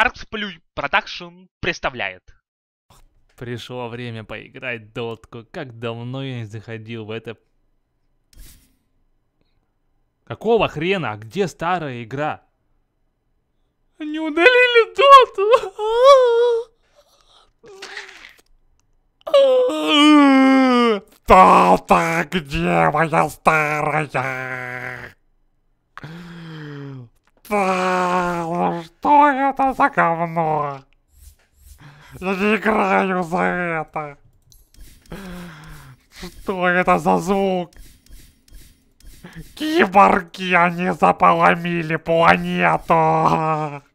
Artsplay Production представляет. Пришло время поиграть дотку. Как давно я не заходил в это... Какого хрена? Где старая игра? Они удалили доту! Дота, где моя старая? Дота! Что это за говно? Я не играю за это. Что это за звук? Киборги, они заполомили планету.